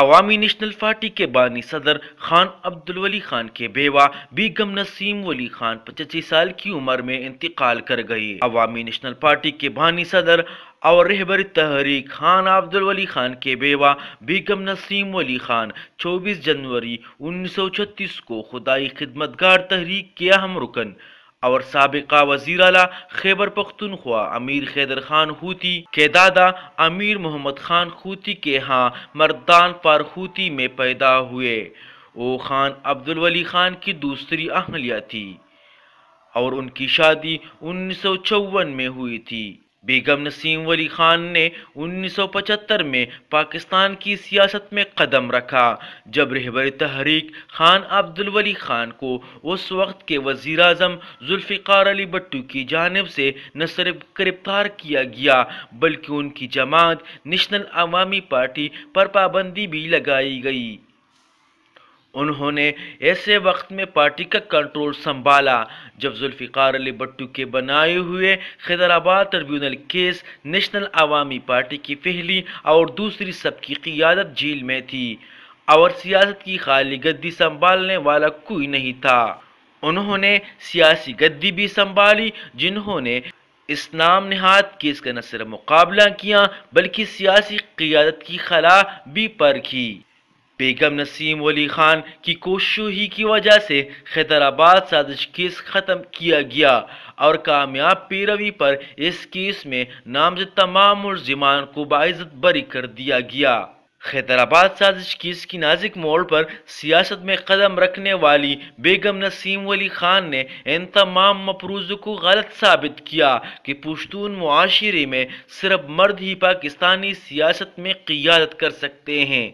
अवामी national party के बानी सदर खान अब्दुल वली खान के बेवा बीगम नसीम वली खान पचासी साल की उम्र में इंतकाल कर गई अवामी नेशनल पार्टी के बानी सदर और रहबर तहरी खान अब्दुल वली खान के बेवा बीगम नसीम वली खान 24 जनवरी 1936 को खुदाई खिदमतगार तहरीक के अहम रुकन और सबका वजीर अला खैबर पख्तनख्वा अमीर खैदर खान खूती के दादा अमीर मोहम्मद खान खूती के यहाँ मर्दान पर खूती में पैदा हुए ओ खान अब्दुल वली खान की दूसरी अहलिया थी और उनकी शादी उन्नीस में हुई थी बेगम नसीम वली खान ने 1975 में पाकिस्तान की सियासत में कदम रखा जब रहबर तहरीक खान अब्दुल वली खान को उस वक्त के वजीर अजम जुल्फ़िकार अली भट्टू की जानब से न सिर्फ गिरफ्तार किया गया बल्कि उनकी जमात नेशनल अवामी पार्टी पर पाबंदी भी लगाई गई उन्होंने ऐसे वक्त में पार्टी का कंट्रोल संभाला जब जुल्फ़िकार अली भट्टू के बनाए हुए Hyderabad tribunal case national Awami party की पहली और दूसरी सबकी क़ियादत जेल में थी और सियासत की खाली गद्दी संभालने वाला कोई नहीं था उन्होंने सियासी गद्दी भी संभाली जिन्होंने इस नाम नहाद केस का न सिर्फ मुकाबला किया बल्कि सियासी क़ियादत की खला भी पर की बेगम नसीम वली खान की कोशिशों ही की वजह से हैदराबाद साजिश केस ख़त्म किया गया और कामयाब पैरवी पर इस केस में नामजद तमाम मुलजिमान को बाइज्जत बरी कर दिया गया हैदराबाद साजिश केस की नाजिक मोड़ पर सियासत में कदम रखने वाली बेगम नसीम वली खान ने इन तमाम मफरूजों को गलत साबित किया कि पुश्तून माशरे में सिर्फ मर्द ही पाकिस्तानी सियासत में क़ियादत कर सकते हैं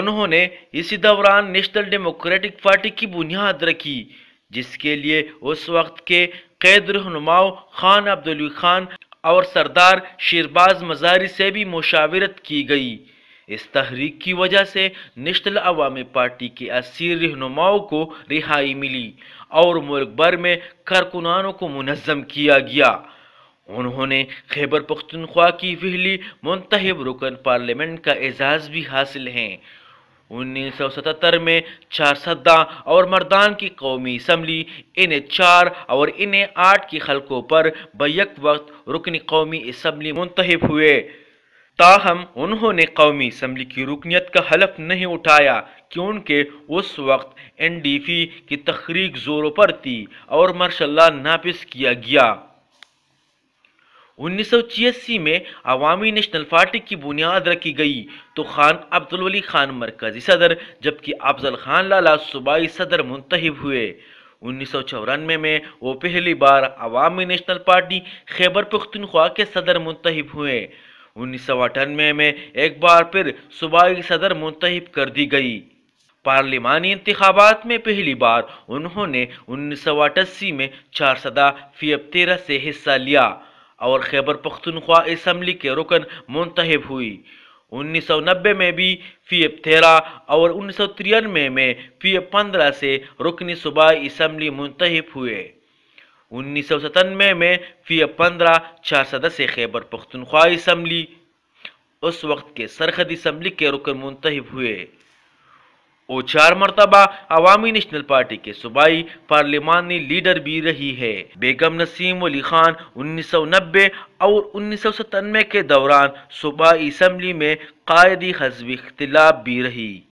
उन्होंने इसी दौरान नेशनल डेमोक्रेटिक पार्टी की बुनियाद रखी जिसके लिए उस वक्त के कैद रहनुमाओं खान अब्दुल खान और सरदार शिरबाज मजारी से भी मुशावरत की गई इस तहरीक की वजह से नेशनल अवामी पार्टी के असीर रहनुमाओं को रिहाई मिली और मुल्क भर में कारकुनानों को मुनज़म किया गया उन्होंने खैबर पख्तनख्वा की पहली मुंतब रुकन पार्लियामेंट का एजाज़ भी हासिल हैं उन्नीस सौ सतहत्तर में सद्दा और मर्दान की कौमी इसम्बली इन्हें चार और इन्हें आठ की हलकों पर बैक वक्त रुकन कौमी इसम्बली मुंतब हुए ताहम उन्होंने कौमी इसम्बली की रुकनीत का हलफ नहीं उठाया क्योंकि उस वक्त एन डी पी की तखरीक ज़ोरों पर थी और मार्शल्ला नापिस किया गया उन्नीस में अवामी नेशनल पार्टी की बुनियाद रखी गई तो खान अब्दुल वली खान मरकजी सदर जबकि अफजल खान लाला सूबाई सदर मुंतब हुए उन्नीस सौ चौरानवे में वो पहली बार अवामी नेशनल पार्टी खैबर पख्तनख्वा के सदर मुंतब हुए उन्नीस सौ अठानवे में एक बार फिर सूबाई सदर मुंतब कर दी गई पार्लिमानी इंतबात में पहली बार उन्होंने उन्नीस सौ अठासी में चार सदा फीएफ तेरह से हिस्सा लिया और खैबर पख्तनख्वा इसम्बली के रुकन मुंतब हुई 1990 में भी फी एफ तेरह और उन्नीस सौ तिरानवे में फी एफ पंद्रह से रुकनी सूबाई इसम्बली मुंतब हुए उन्नीस सौ सतानवे में फी एफ पंद्रह छह सदस्य खैबर पख्तनख्वा इसम्बली उस वक्त के सरहद इसम्बली के रुकन मुंतब हुए वो चार मरतबा अवामी नेशनल पार्टी के सूबाई पार्लियमानी लीडर भी रही है बेगम नसीम अली खान उन्नीस सौ नब्बे और उन्नीस सौ सतानवे के दौरान सूबाई असम्बली में कायदी हजब इख्तलाफ भी रही